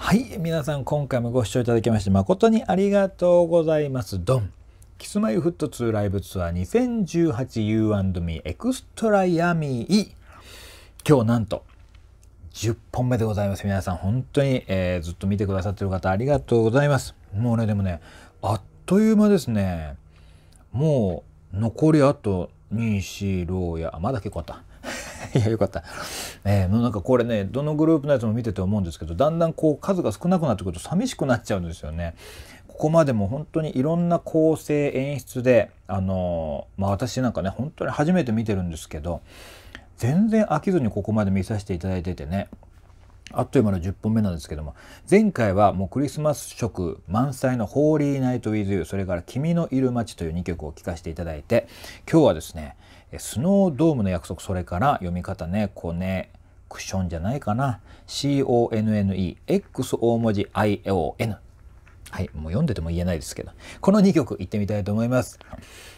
はい、皆さん今回もご視聴いただきまして誠にありがとうございます。ドンキスマイフット2ライブツアー 2018U&Me エクストラヤミー今日なんと10本目でございます。皆さん本当に、えー、ずっと見てくださってる方ありがとうございます。もうね、でもね、あっという間ですね。もう残りあと2、4、6や、あ、まだ結構あった。いやよかった。えー、もうなんかこれねどのグループのやつも見てて思うんですけどだんだんこう数が少なくなってくると寂しくなっちゃうんですよね。ここまでも本当にいろんな構成演出であのまあ私なんかね本当に初めて見てるんですけど全然飽きずにここまで見させていただいててねあっという間の10本目なんですけども前回はもうクリスマス色満載の「ホーリーナイト・ウィズ・ユー」それから「君のいる街」という2曲を聴かせていただいて今日はですねスノードームの約束、それから読み方ね、こうね、クションじゃないかな。CONNE、X 大文字 ION。はい、もう読んでても言えないですけど。この2曲いってみたいと思います。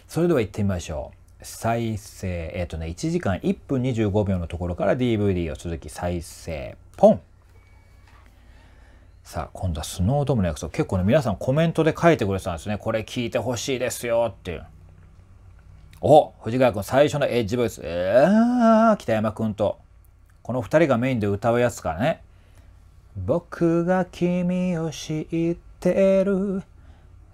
それでは行ってみましょう。再生、えっ、ー、とね、1時間1分25秒のところから DVD を続き再生、ポンさあ、今度はスノードームの約束。結構ね、皆さんコメントで書いてくれてたんですね。これ聞いてほしいですよっていう。お藤ヶ谷君最初のエッジボイス。えー、北山君と。この2人がメインで歌うやつからね。僕が君を知ってる。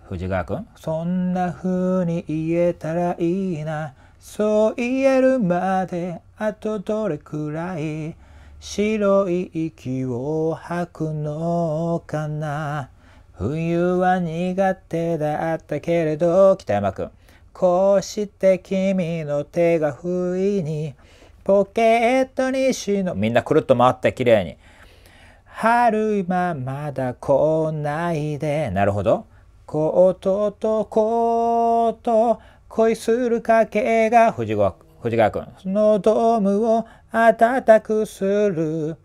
藤川君そんな風に言えたらいいな。そう言えるまであとどれくらい白い息を吐くのかな。冬は苦手だったけれど、北山君こうして君の手が不意にポケットに忍みんなくるっと回って綺麗に春今まだ来ないでなるほどコートとコート恋する賭けが藤川藤川君そのドームを温くする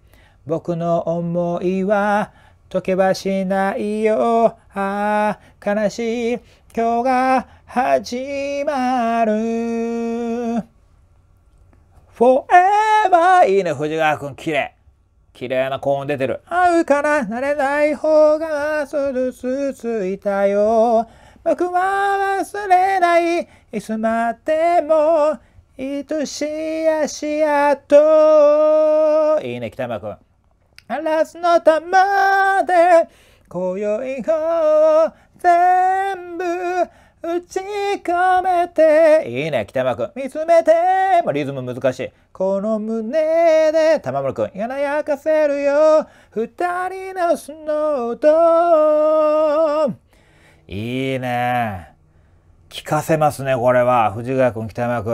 僕の思いは解けばしないよああ悲しい今日が始まる。Forever いいね、藤川くん、綺麗。綺麗な高音出てる。会うから慣れない方がするすついたよ。僕は忘れない。いつまでも、いしい足やと。いいね、北山くん。ガラスの玉で、今宵を全部打ち込めて。いいね、北山くん。見つめて。まあ、リズム難しい。この胸で、玉村くん。やなやかせるよ。二人のスノードいいね。聞かせますね、これは。藤ヶ谷くん、北山くん。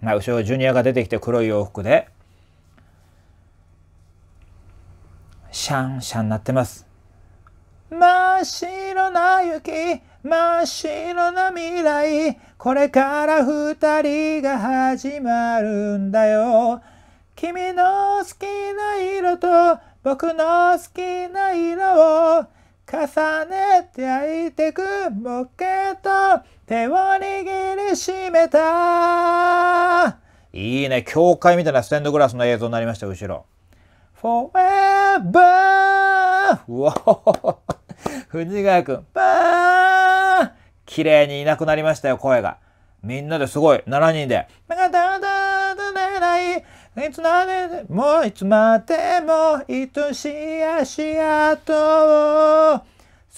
まあ、後ろジュニアが出てきて黒い洋服で。シャンシャン鳴ってます。真っ白な雪真っ白な未来これから二人が始まるんだよ君の好きな色と僕の好きな色を重ねて焼いてくボケと手を握りしめたいいね教会みたいなステンドグラスの映像になりました後ろ Forever! うわ 藤ヶ谷くん、パー綺麗にいなくなりましたよ、声が。みんなですごい、7人で。いつまでも、いつまでも、いとしいしや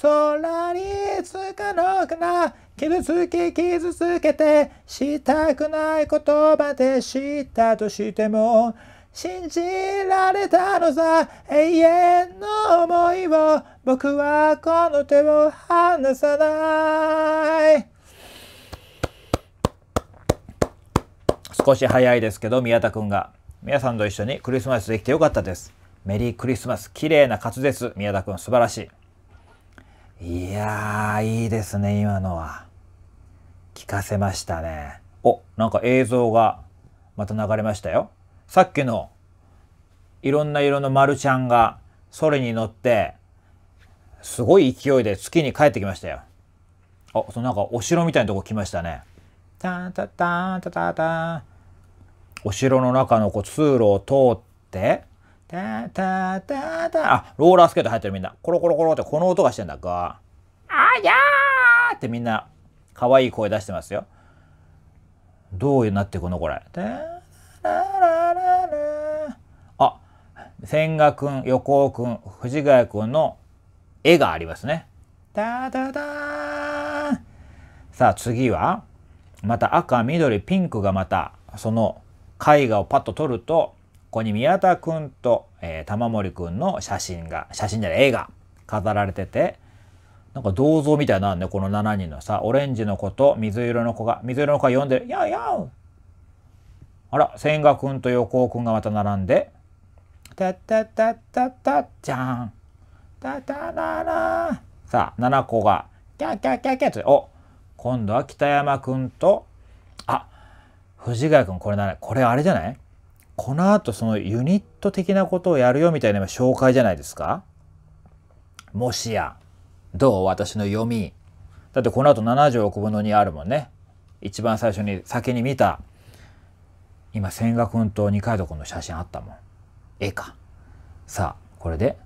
空につかのかな、傷つき傷つけて、したくない言葉でしたとしても、信じられたのさ永遠の思いを僕はこの手を離さない少し早いですけど宮田くんが皆さんと一緒にクリスマスできてよかったですメリークリスマス綺麗な滑舌宮田くん素晴らしいいやーいいですね今のは聞かせましたねおなんか映像がまた流れましたよさっきのいろんな色の丸ちゃんがそれに乗ってすごい勢いで月に帰ってきましたよ。あそのなんかお城みたいなとこ来ましたね。タンタタンタタタお城の中のこう通路を通ってタタタタあローラースケート入ってるみんなコロコロコロってこの音がしてんだかあやーってみんな可愛い声出してますよ。どうなっていくのこれ。タタ千賀くん、横尾くん、藤ヶ谷くんの絵がありますね。ーさあ次は、また赤、緑、ピンクがまた、その絵画をパッと撮ると、ここに宮田くんと、えー、玉森くんの写真が、写真じゃない、絵が飾られてて、なんか銅像みたいなんで、この7人のさ、オレンジの子と水色の子が、水色の子が読んでる、やうやうあら、千賀くんと横尾くんがまた並んで、たたたたたじゃん。たたらら。さあ、7個が、キャキャキャキャっお今度は北山くんと、あ藤ヶ谷くん、これな、これあれじゃないこの後、そのユニット的なことをやるよみたいな紹介じゃないですかもしや、どう私の読み。だってこの後70億分の2あるもんね。一番最初に先に見た今千賀君と二階堂君の写真あったもん。A か。さあ、これで、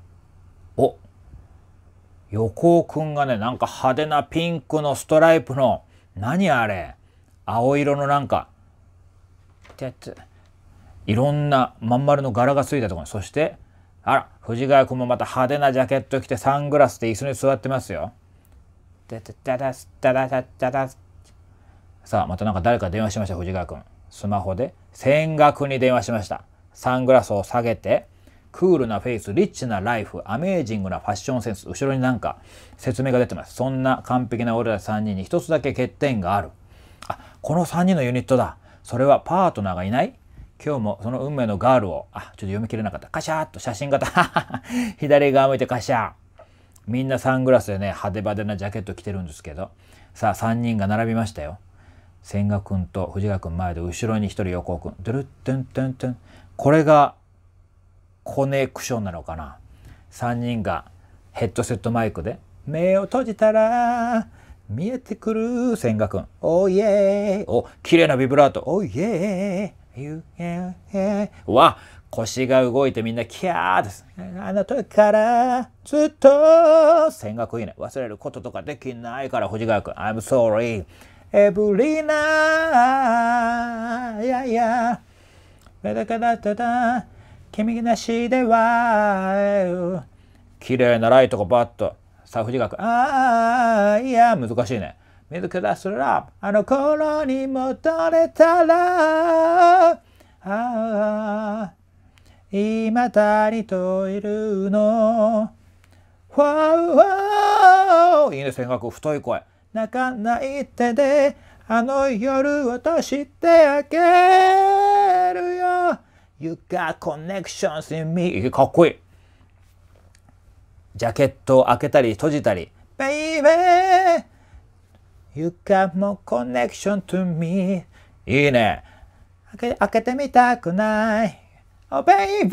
お横尾くんがね、なんか派手なピンクのストライプの、何あれ青色のなんか、てつ、いろんなまん丸の柄がついたところに、そして、あら、藤ヶ谷君もまた派手なジャケット着てサングラスで椅子に座ってますよ。さあ、またなんか誰か電話しました、藤ヶ谷君。スマホで。千学に電話しました。サングラスを下げて、クールなフェイス、リッチなライフ、アメージングなファッションセンス、後ろになんか説明が出てます。そんな完璧な俺ら3人に一つだけ欠点がある。あ、この3人のユニットだ。それはパートナーがいない今日もその運命のガールを、あ、ちょっと読み切れなかった。カシャーっと写真型。左側向いてカシャー。みんなサングラスでね、派手派手なジャケット着てるんですけど。さあ、3人が並びましたよ。千賀君と藤川君前で後ろに1人横尾君。ドゥルッテンテンテン。これがコネクションなのかな3人がヘッドセットマイクで「目を閉じたら見えてくる千賀君おいえーお綺麗なビブラートおいえーゆええわ腰が動いてみんなキャーですあの時からずっと千賀君いいね忘れることとかできないから藤川君 I'm sorry every night いやいやだからただ君なしでは綺麗なライトがバッとサフジ学。ああいや難しいね自らすらあの頃に戻れたらああ今たりといるのわおいいねせっ太い声泣かない手であの夜をとしてあげ You got connections in me かっこいいジャケットを開けたり閉じたり Baby You got more connection to me いいね開け開けてみたくない Oh baby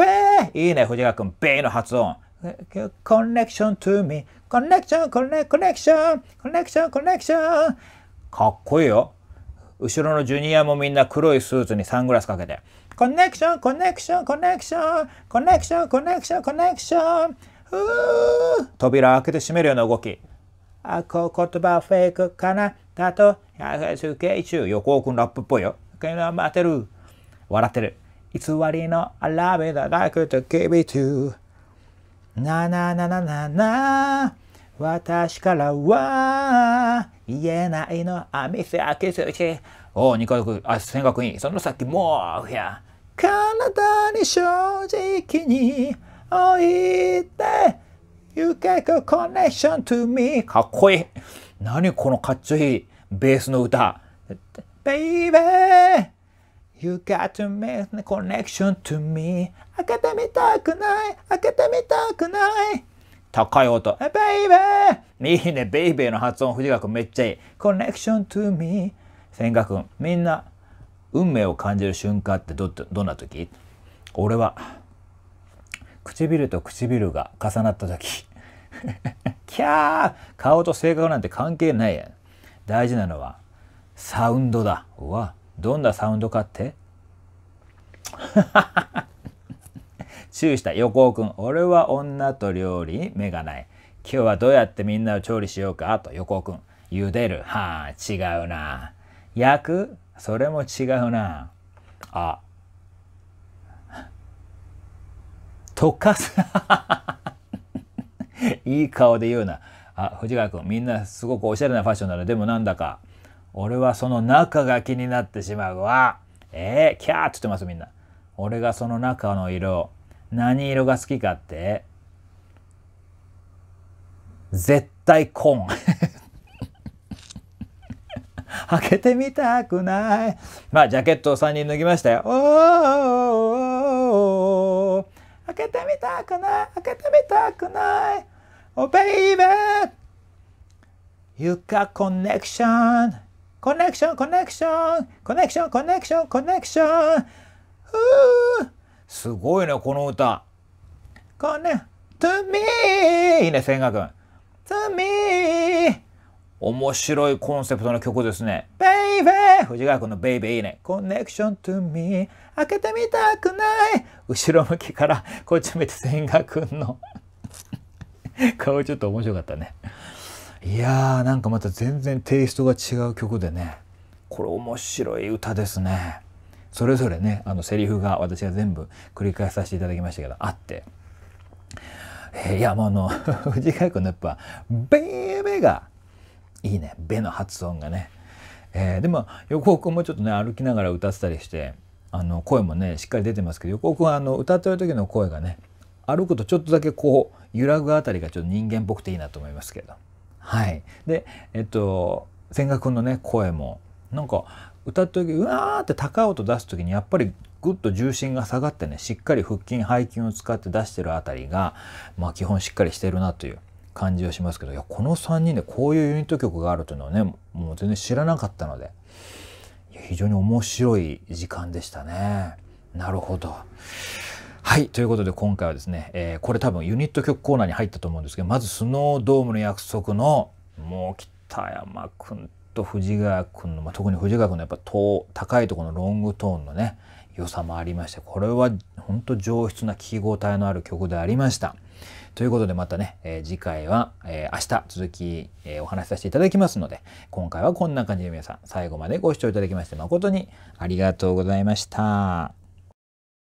いいね藤川君イの発音 Connection to me Connection Connection Connection Connection かっこいいよ後ろのジュニアもみんな黒いスーツにサングラスかけてコネクション、コネクション、コネクション、コネクション、コネクション、コネクション。ふぅ扉開けて閉めるような動き。あ、こう言葉フェイクかなだと、休憩中。横尾くんラップっぽいよ。頑張待てる。笑ってる。偽りのアラビだだけと give it to。なななななな。私からは言えないの。あ、店開けすぎ。おお、二回、あ、千学院。その先もう、や。体に正直に置いて You get a connection to me かっこいい何このかっちょいいベースの歌 Baby You got to make a connection to me 開けてみたくない開けてみたくない高い音 Baby いいね Baby の発音藤川君めっちゃいい Connection to me 千賀君みんな運命を感じる瞬間ってどどんな時俺は唇と唇が重なった時 キャー顔と性格なんて関係ないやん大事なのはサウンドだわどんなサウンドかって 注意した横尾君俺は女と料理に目がない今日はどうやってみんなを調理しようかと横尾君茹でるはあ違うな焼くそれも違うな。あ。溶かす いい顔で言うな。あ、藤川君、みんなすごくおしゃれなファッションだね。でもなんだか、俺はその中が気になってしまうわ。えー、キャーって言ってますみんな。俺がその中の色、何色が好きかって、絶対コーン。開けてみたくない。まあ、ジャケットを3人脱ぎましたよ。おー開けてみたくない開けてみたくないおベイベー床コネクションコネクションコネクションコネクションコネクションコネクションふうすごいねこの歌コネ、トゥミ e いいね千賀君トゥミ e 面白いコンセプトの曲ですね。ベイベー藤ヶ谷君のベイベーいいね。コネクショントゥミー開けてみたくない後ろ向きからこっち見て千賀君の顔ちょっと面白かったね。いやーなんかまた全然テイストが違う曲でね。これ面白い歌ですね。それぞれね、あのセリフが私が全部繰り返させていただきましたけど、あって。えー、いや、もうあの、藤ヶ谷君のやっぱ、ベイベーがいいね「べ」の発音がね、えー、でも横尾君もちょっとね歩きながら歌ってたりしてあの声もねしっかり出てますけど横尾君はあの歌ってる時の声がね歩くとちょっとだけこう揺らぐあたりがちょっと人間っぽくていいなと思いますけどはいでえっと千賀君のね声もなんか歌った時うわーって高い音出す時にやっぱりぐっと重心が下がってねしっかり腹筋背筋を使って出してるあたりがまあ基本しっかりしてるなという感じはしますけどいやこの3人でこういうユニット曲があるというのはねもう全然知らなかったので非常に面白い時間でしたね。なるほどはい。ということで今回はですね、えー、これ多分ユニット曲コーナーに入ったと思うんですけど、まずスノードームの約束の、もう北山くんと藤ヶ谷くんの、まあ、特に藤ヶ谷くんのやっぱ高いところのロングトーンのね、良さもありまして、これは本当上質な聴き応えのある曲でありました。ということでまたね、えー、次回は、えー、明日続き、えー、お話しさせていただきますので、今回はこんな感じで皆さん最後までご視聴いただきまして誠にありがとうございました。